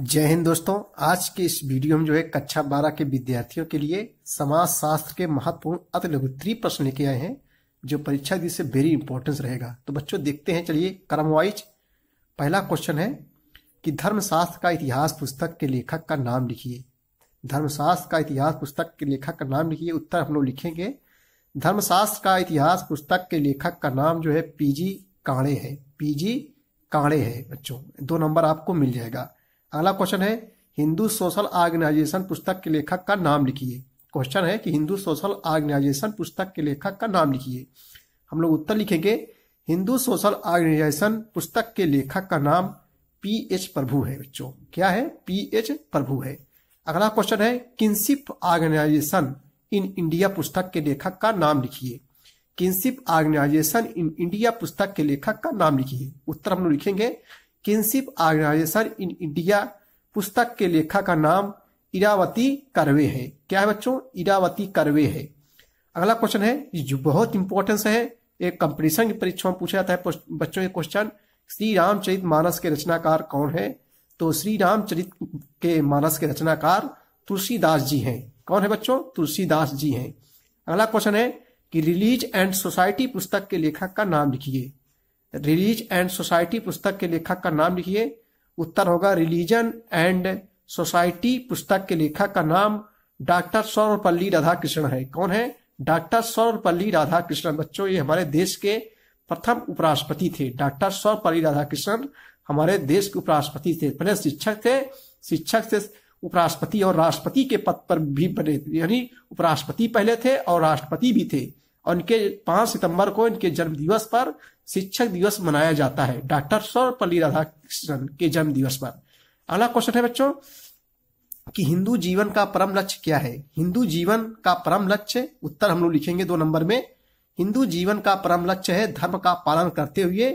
जय हिंद दोस्तों आज के इस वीडियो में जो है कक्षा बारह के विद्यार्थियों के लिए समाज शास्त्र के महत्वपूर्ण अति लघुत्री प्रश्न लेके आए हैं जो परीक्षा दी से वेरी इंपॉर्टेंस रहेगा तो बच्चों देखते हैं चलिए क्रम वाइज पहला क्वेश्चन है कि धर्मशास्त्र का इतिहास पुस्तक के लेखक का नाम लिखिए धर्मशास्त्र का इतिहास पुस्तक के लेखक का नाम लिखिए उत्तर हम लोग लिखेंगे धर्मशास्त्र का इतिहास पुस्तक के लेखक का नाम जो है पीजी काणे है पीजी काणे है बच्चों दो नंबर आपको मिल जाएगा अगला क्वेश्चन है हिंदू सोशल ऑर्गेनाइजेशन पुस्तक के लेखक का नाम लिखिए क्वेश्चन है कि हिंदू सोशल ऑर्गेनाइजेशन पुस्तक के लेखक का नाम लिखिए हम लोग उत्तर लिखेंगे हिंदू सोशल ऑर्गेनाइजेशन पुस्तक के लेखक का नाम पी एच प्रभु है बच्चों क्या है पी एच प्रभु है अगला क्वेश्चन है किनशिप ऑर्गेनाइजेशन इन इंडिया पुस्तक के लेखक का नाम लिखिए किनशिप ऑर्गेनाइजेशन इन इंडिया पुस्तक के लेखक का नाम लिखिए उत्तर हम लोग लिखेंगे किनशिप ऑर्गेनाइजेशन इन इंडिया पुस्तक के लेखक का नाम इरावती करवे है क्या है बच्चों इरावती करवे है अगला क्वेश्चन है जो बहुत इंपॉर्टेंस है एक कंपटीशन की परीक्षा में पूछा जाता है बच्चों के क्वेश्चन श्री रामचरित मानस के रचनाकार कौन है तो श्री रामचरित के मानस के रचनाकार तुलसीदास जी हैं कौन है बच्चों तुलसीदास जी हैं अगला क्वेश्चन है कि रिलीज एंड सोसाइटी पुस्तक के लेखक का नाम लिखिए रिलीज एंड सोसाइटी पुस्तक के लेखक का नाम लिखिए उत्तर होगा रिलीजन एंड सोसाइटी पुस्तक के लेखक का नाम डॉक्टर सौरपल्ली कृष्ण है कौन है डॉक्टर सौरपल्ली कृष्ण बच्चों ये हमारे देश के प्रथम उपराष्ट्रपति थे डॉक्टर राधा कृष्ण हमारे देश के उपराष्ट्रपति थे पहले शिक्षक थे शिक्षक से उपराष्ट्रपति और राष्ट्रपति के पद पर भी बने यानी उपराष्ट्रपति पहले थे और राष्ट्रपति भी थे और इनके पांच सितंबर को इनके जन्म दिवस पर शिक्षक दिवस मनाया जाता है डॉक्टर सर्वपल्ली राधाकृष्णन के जन्म दिवस पर अगला क्वेश्चन है बच्चों कि हिंदू जीवन का परम लक्ष्य क्या है हिंदू जीवन का परम लक्ष्य उत्तर हम लोग लिखेंगे दो नंबर में हिंदू जीवन का परम लक्ष्य है धर्म का पालन करते हुए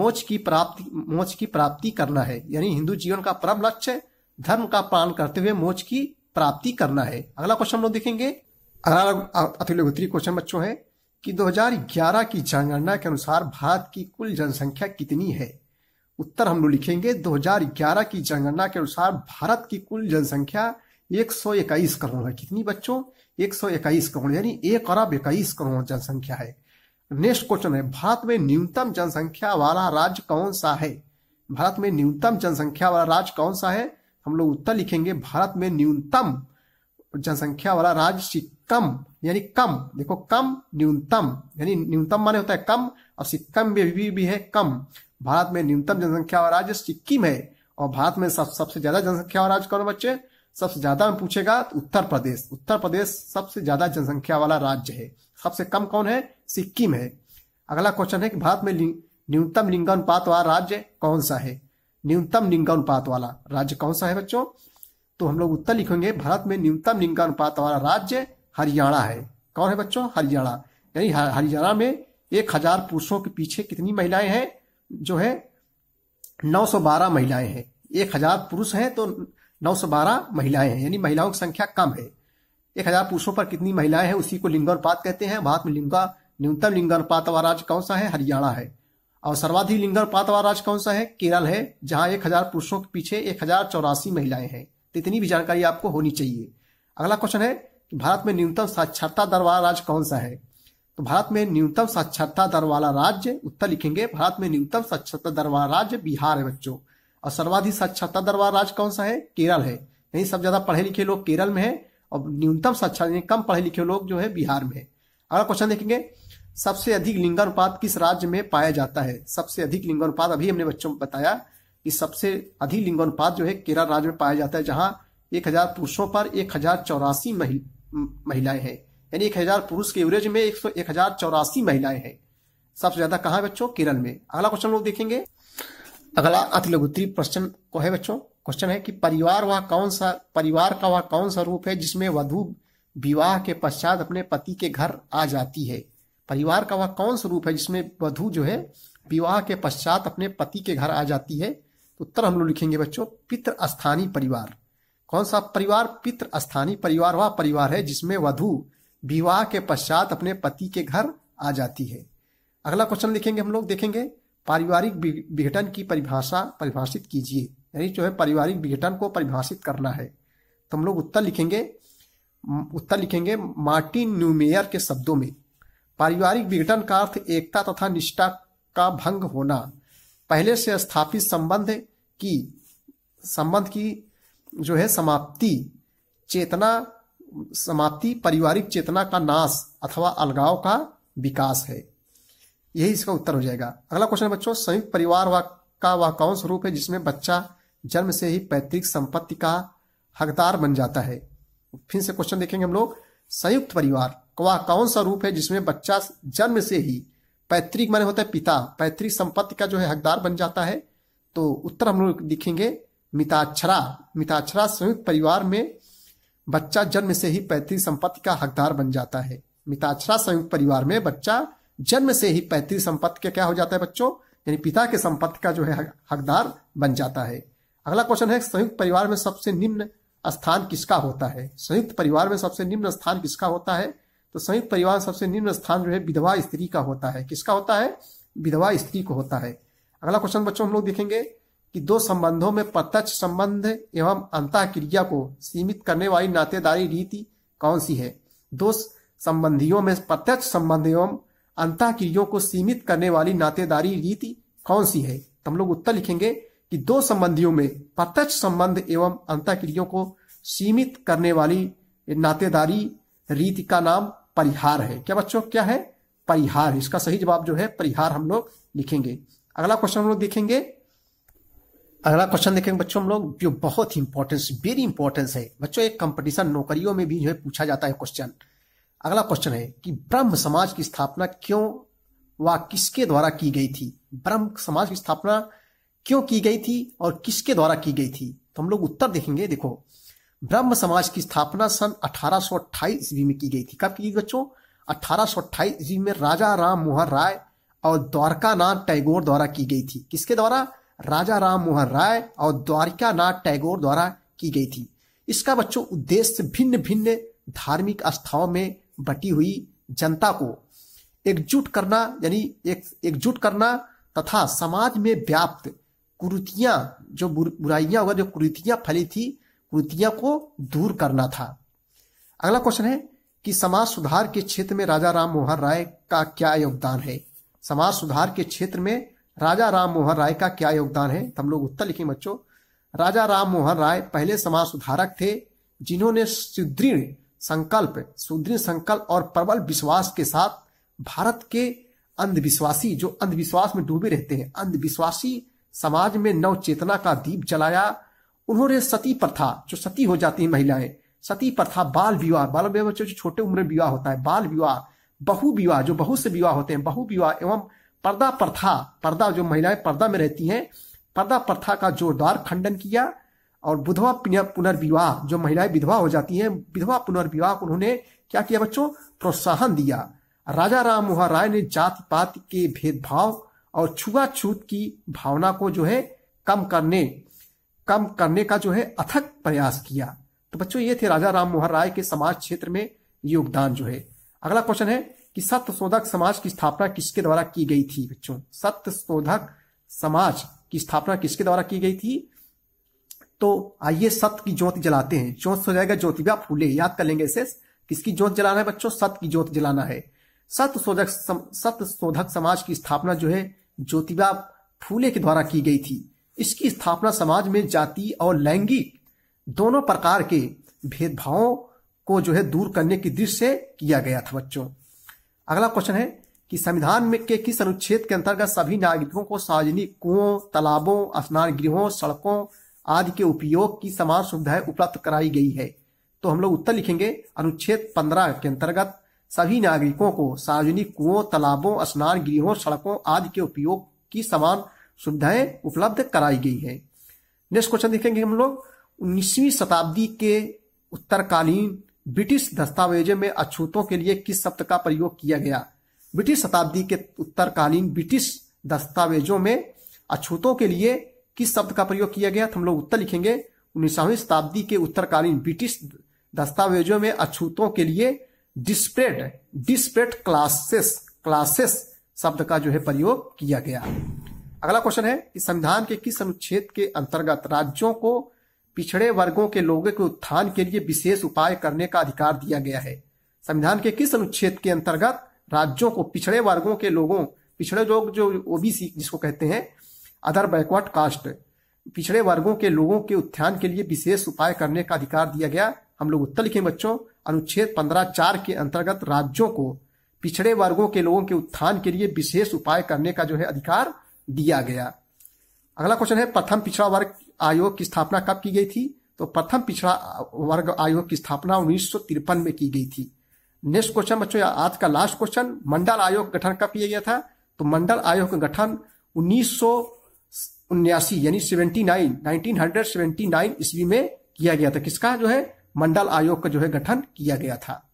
मोक्ष की प्राप्ति मोक्ष की प्राप्ति करना है यानी हिंदू जीवन का परम लक्ष्य धर्म का पालन करते हुए मोक्ष की प्राप्ति करना है अगला क्वेश्चन हम लोग देखेंगे अगला अतिलोकोत्री क्वेश्चन बच्चों है कि 2011 की जनगणना के अनुसार भारत की कुल जनसंख्या कितनी है उत्तर हम लोग लिखेंगे 2011 की जनगणना के अनुसार भारत की कुल जनसंख्या एक सौ इक्कीस करोड़ है कितनी बच्चों एक सौ इक्कीस करोड़ यानी एक अरब इक्कीस करोड़ जनसंख्या है नेक्स्ट क्वेश्चन है भारत में न्यूनतम जनसंख्या वाला राज्य कौन सा है भारत में न्यूनतम जनसंख्या वाला राज्य कौन सा है हम लोग उत्तर लिखेंगे भारत में न्यूनतम जनसंख्या वाला राज्य सिक्किम यानी कम देखो कम न्यूनतम यानी न्यूनतम माने होता है कम और सिक्किम में भी, भी है कम भारत में न्यूनतम जनसंख्या वाला राज्य सिक्किम है और भारत में सब सबसे ज्यादा जनसंख्या वाला राज्य कौन बच्चे सबसे ज्यादा में पूछेगा तो उत्तर प्रदेश उत्तर प्रदेश सबसे ज्यादा जनसंख्या वाला राज्य है सबसे कम कौन है सिक्किम है अगला क्वेश्चन है कि भारत में न्यूनतम लिंगानुपात वाला राज्य कौन सा है न्यूनतम लिंगानुपात वाला राज्य कौन सा है बच्चों तो हम लोग उत्तर लिखेंगे भारत में न्यूनतम लिंगानुपात वाला राज्य हरियाणा है कौन है बच्चों हरियाणा यानी हरियाणा में एक हजार पुरुषों के पीछे कितनी महिलाएं हैं जो है 912 महिलाएं हैं एक हजार पुरुष हैं तो 912 महिलाएं हैं यानी महिलाओं की संख्या कम है एक हजार पुरुषों पर कितनी महिलाएं हैं उसी को लिंगानुपात कहते हैं भारत में लिंगा न्यूनतम लिंगानुपात वाला राज्य कौन सा है हरियाणा है और सर्वाधिक लिंगानुपात वाला राज्य कौन सा है केरल है जहां एक हजार पुरुषों के पीछे एक हजार चौरासी महिलाएं हैं तो इतनी भी जानकारी आपको होनी चाहिए अगला क्वेश्चन है भारत में न्यूनतम साक्षरता दर वाला राज्य कौन सा है तो भारत में न्यूनतम साक्षरता दर वाला राज्य उत्तर लिखेंगे भारत में न्यूनतम साक्षरता दर वाला राज्य बिहार है बच्चों और सर्वाधिक साक्षरता दर वाला राज्य कौन सा है केरल है नहीं सब ज्यादा पढ़े लिखे लोग केरल में है और न्यूनतम साक्षर कम पढ़े लिखे लोग जो है बिहार में है अगला क्वेश्चन देखेंगे सबसे अधिक लिंगानुपात किस राज्य में पाया जाता है सबसे अधिक लिंगानुपात अभी हमने बच्चों को बताया कि सबसे अधिक लिंगानुपात जो है केरल राज्य में पाया जाता है जहां एक हजार पुरुषों पर एक हजार चौरासी महिला महिलाएं हैं यानी एक हजार पुरुष के एवरेज में एक सौ एक हजार चौरासी महिलाएं हैं सबसे ज्यादा कहा है बच्चों केरल में अगला क्वेश्चन लोग देखेंगे अगला अति प्रश्न को है बच्चों क्वेश्चन है कि परिवार वह कौन सा परिवार का वह कौन सा रूप है जिसमें वधु विवाह के पश्चात अपने पति के घर आ जाती है परिवार का वह कौन सा रूप है जिसमें वधु जो है विवाह के पश्चात अपने पति के घर आ जाती है उत्तर हम लोग लिखेंगे बच्चों पितृ स्थानीय परिवार कौन सा परिवार पित्र स्थानीय परिवार वह परिवार है जिसमें वधु विवाह के पश्चात अपने पति के घर आ जाती है अगला क्वेश्चन लिखेंगे हम लोग देखेंगे पारिवारिक विघटन की परिभाषा परिभाषित कीजिए यानी जो है पारिवारिक विघटन को परिभाषित करना है तो हम लोग उत्तर लिखेंगे उत्तर लिखेंगे मार्टिन न्यूमेयर के शब्दों में पारिवारिक विघटन का अर्थ एकता तथा निष्ठा का भंग होना पहले से स्थापित संबंध की संबंध की जो है समाप्ति चेतना समाप्ति पारिवारिक चेतना का नाश अथवा अलगाव का विकास है यही इसका उत्तर हो जाएगा अगला क्वेश्चन बच्चों संयुक्त परिवार का वह कौन स्वरूप है जिसमें बच्चा जन्म से ही पैतृक संपत्ति का हकदार बन जाता है फिर से क्वेश्चन देखेंगे हम लोग संयुक्त परिवार वह कौन सा रूप है जिसमें बच्चा जन्म से ही पैतृक माने होता है पिता पैतृक संपत्ति का जो है हकदार बन जाता है तो उत्तर हम लोग लिखेंगे मिताक्षरा मिताक्षरा संयुक्त परिवार में बच्चा जन्म से ही पैतृक संपत्ति का हकदार बन जाता है मिताक्षरा संयुक्त परिवार में बच्चा जन्म से ही पैतृक संपत्ति का क्या हो जाता है बच्चों यानी पिता के संपत्ति का जो है हकदार बन जाता है अगला क्वेश्चन है संयुक्त परिवार में सबसे निम्न स्थान किसका होता है संयुक्त परिवार में सबसे निम्न स्थान किसका होता है तो संयुक्त परिवार में सबसे निम्न स्थान जो है विधवा स्त्री का होता है किसका होता है विधवा स्त्री को होता है अगला क्वेश्चन बच्चों हम लोग देखेंगे कि दो संबंधों में प्रत्यक्ष संबंध एवं अंत क्रिया को सीमित करने वाली नातेदारी रीति कौन सी है दो संबंधियों में प्रत्यक्ष संबंध एवं अंत क्रियों को सीमित करने वाली नातेदारी रीति कौन सी है तो हम लोग उत्तर लिखेंगे कि दो संबंधियों में प्रत्यक्ष संबंध एवं अंत क्रियों को सीमित करने वाली नातेदारी रीति का नाम परिहार है क्या बच्चों क्या है परिहार इसका सही जवाब जो है परिहार हम लोग लिखेंगे अगला क्वेश्चन हम लोग देखेंगे अगला क्वेश्चन देखेंगे बच्चों हम लोग जो बहुत इंपॉर्टेंस वेरी इंपॉर्टेंस है बच्चों एक कंपटीशन नौकरियों में भी जो है पूछा जाता है क्वेश्चन अगला क्वेश्चन है कि ब्रह्म समाज की स्थापना क्यों व किसके द्वारा की गई थी ब्रह्म समाज की स्थापना क्यों की गई थी और किसके द्वारा की गई थी तो हम लोग उत्तर देखेंगे देखो ब्रह्म समाज की स्थापना सन अठारह ईस्वी में की गई थी कब की गई बच्चों अठारह ईस्वी में राजा राम मोहन राय और द्वारका नाथ टैगोर द्वारा की गई थी किसके द्वारा राजा राम मोहन राय और द्वारिका नाथ टैगोर द्वारा की गई थी इसका बच्चों उद्देश्य भिन्न भिन्न धार्मिक आस्थाओं में बटी हुई जनता को एकजुट करना यानी एक एकजुट करना तथा समाज में व्याप्त कुरुतियां जो बुराइयां हुआ जो कुरुतियां फैली थी कुरुतियां को दूर करना था अगला क्वेश्चन है कि समाज सुधार के क्षेत्र में राजा राम मोहन राय का क्या योगदान है समाज सुधार के क्षेत्र में राजा राम मोहन राय का क्या योगदान है हम लोग उत्तर लिखे बच्चों राजा राम मोहन राय पहले समाज सुधारक थे जिन्होंने सुदृढ़ संकल्प सुदृढ़ संकल्प और प्रबल विश्वास के साथ भारत के अंधविश्वासी जो अंधविश्वास में डूबे रहते हैं अंधविश्वासी समाज में नव चेतना का दीप जलाया उन्होंने सती प्रथा जो सती हो जाती है महिलाएं सती प्रथा बाल विवाह बाल विवाह जो छोटे उम्र में विवाह होता है बाल विवाह बहु विवाह जो बहुत से विवाह होते हैं बहु विवाह एवं पर्दा प्रथा पर्दा जो महिलाएं पर्दा में रहती हैं पर्दा प्रथा का जोरदार खंडन किया और विधवा पुनर्विवाह जो महिलाएं विधवा हो जाती हैं विधवा पुनर्विवाह को उन्होंने क्या किया बच्चों प्रोत्साहन दिया राजा राम मोहन राय ने जाति पात के भेदभाव और छुआछूत की भावना को जो है कम करने कम करने का जो है अथक प्रयास किया तो बच्चों ये थे राजा राम मोहन राय के समाज क्षेत्र में योगदान जो है अगला क्वेश्चन है कि सत्य शोधक समाज की स्थापना किसके द्वारा की गई थी बच्चों सत्य शोधक समाज की स्थापना किसके द्वारा की गई थी तो आइए सत्य की ज्योत जलाते हैं ज्योत हो जाएगा ज्योतिबा फूले याद कर लेंगे इसे किसकी ज्योत जलाना है बच्चों सत्य की ज्योत जलाना है सत्य शोधक सत्य शोधक समाज की स्थापना जो है ज्योतिबा फूले के द्वारा की गई थी इसकी स्थापना समाज में जाति और लैंगिक दोनों प्रकार के भेदभावों को जो है दूर करने की दृष्टि से किया गया था बच्चों अगला क्वेश्चन है कि संविधान में के किस अनुच्छेद के अंतर्गत सभी नागरिकों को सार्वजनिक कुओं तालाबों स्नान गृहों सड़कों आदि के उपयोग की समान सुविधाएं उपलब्ध कराई गई है तो हम लोग उत्तर लिखेंगे अनुच्छेद पंद्रह के अंतर्गत सभी नागरिकों को सार्वजनिक कुओं तालाबों स्नान गृहों सड़कों आदि के उपयोग की समान सुविधाएं उपलब्ध कराई गई है नेक्स्ट क्वेश्चन देखेंगे हम लोग उन्नीसवीं शताब्दी के उत्तरकालीन ब्रिटिश दस्तावेजों में अछूतों के लिए किस शब्द का प्रयोग किया गया ब्रिटिश शताब्दी के उत्तरकालीन ब्रिटिश दस्तावेजों में अछूतों के लिए किस शब्द का प्रयोग किया गया तो हम लोग उत्तर लिखेंगे उन्नीसवीं शताब्दी के उत्तरकालीन ब्रिटिश दस्तावेजों में अछूतों के लिए डिस्प्रेट डिस्प्रेट क्लासेस क्लासेस शब्द का जो है प्रयोग किया गया अगला क्वेश्चन है कि संविधान के किस अनुच्छेद के अंतर्गत राज्यों को पिछड़े वर्गों के लोगों के उत्थान के लिए विशेष उपाय करने का अधिकार दिया गया है संविधान के किस अनुच्छेद के अंतर्गत राज्यों को पिछड़े वर्गों के लोगों पिछड़े लोग जो ओबीसी जिसको कहते हैं अदर बैकवर्ड कास्ट पिछड़े वर्गों के लोगों के उत्थान के लिए विशेष उपाय करने का अधिकार दिया गया हम लोग उत्तर लिखे बच्चों अनुच्छेद पंद्रह चार के अंतर्गत राज्यों को पिछड़े वर्गों के लोगों के उत्थान के लिए विशेष उपाय करने का जो है अधिकार दिया गया अगला क्वेश्चन है प्रथम पिछड़ा वर्ग आयोग की स्थापना कब की गई थी तो प्रथम पिछड़ा वर्ग आयोग की स्थापना उन्नीस में की गई थी नेक्स्ट क्वेश्चन बच्चों आज का लास्ट क्वेश्चन मंडल आयोग गठन कब किया गया था तो मंडल आयोग का गठन उन्नीस उन्यासी यानी seventy nine nineteen hundred seventy nine ईस्वी में किया गया था किसका जो है मंडल आयोग का जो है गठन किया गया था